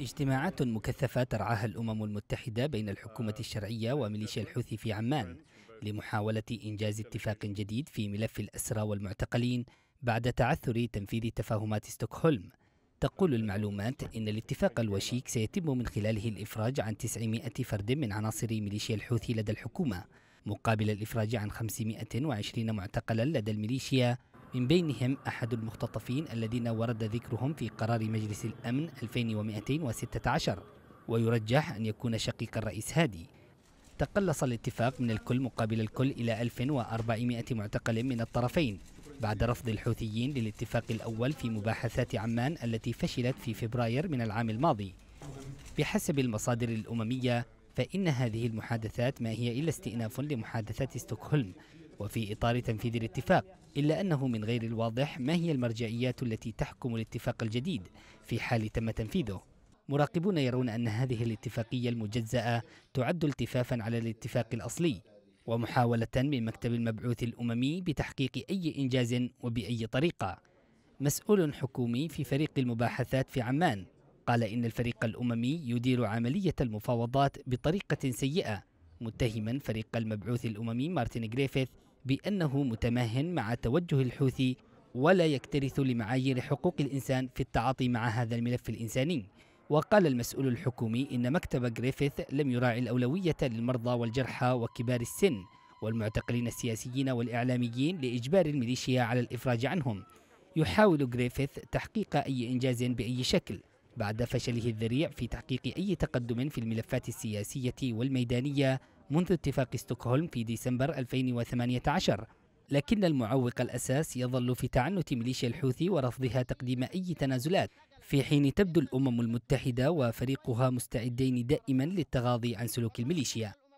اجتماعات مكثفة ترعاها الأمم المتحدة بين الحكومة الشرعية وميليشيا الحوثي في عمان لمحاولة إنجاز اتفاق جديد في ملف الأسرى والمعتقلين بعد تعثر تنفيذ تفاهمات ستوكهولم تقول المعلومات إن الاتفاق الوشيك سيتم من خلاله الإفراج عن 900 فرد من عناصر ميليشيا الحوثي لدى الحكومة مقابل الإفراج عن 520 معتقلا لدى الميليشيا من بينهم أحد المختطفين الذين ورد ذكرهم في قرار مجلس الأمن 2216 ويرجح أن يكون شقيق الرئيس هادي تقلص الاتفاق من الكل مقابل الكل إلى 1400 معتقل من الطرفين بعد رفض الحوثيين للاتفاق الأول في مباحثات عمان التي فشلت في فبراير من العام الماضي بحسب المصادر الأممية فإن هذه المحادثات ما هي إلا استئناف لمحادثات ستوكهولم وفي إطار تنفيذ الاتفاق إلا أنه من غير الواضح ما هي المرجعيات التي تحكم الاتفاق الجديد في حال تم تنفيذه مراقبون يرون أن هذه الاتفاقية المجزأة تعد التفافا على الاتفاق الأصلي ومحاولة من مكتب المبعوث الأممي بتحقيق أي إنجاز وبأي طريقة مسؤول حكومي في فريق المباحثات في عمان قال إن الفريق الأممي يدير عملية المفاوضات بطريقة سيئة متهما فريق المبعوث الأممي مارتن جريفيث بأنه متمهن مع توجه الحوثي ولا يكترث لمعايير حقوق الإنسان في التعاطي مع هذا الملف الإنساني وقال المسؤول الحكومي إن مكتب جريفيث لم يراعي الأولوية للمرضى والجرحى وكبار السن والمعتقلين السياسيين والإعلاميين لإجبار الميليشيا على الإفراج عنهم يحاول جريفيث تحقيق أي إنجاز بأي شكل بعد فشله الذريع في تحقيق أي تقدم في الملفات السياسية والميدانية منذ اتفاق ستوكهولم في ديسمبر 2018 لكن المعوق الأساس يظل في تعنت ميليشيا الحوثي ورفضها تقديم أي تنازلات في حين تبدو الأمم المتحدة وفريقها مستعدين دائما للتغاضي عن سلوك الميليشيا